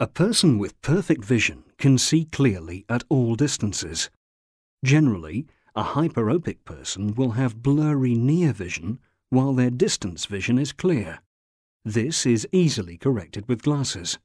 A person with perfect vision can see clearly at all distances. Generally, a hyperopic person will have blurry near vision while their distance vision is clear. This is easily corrected with glasses.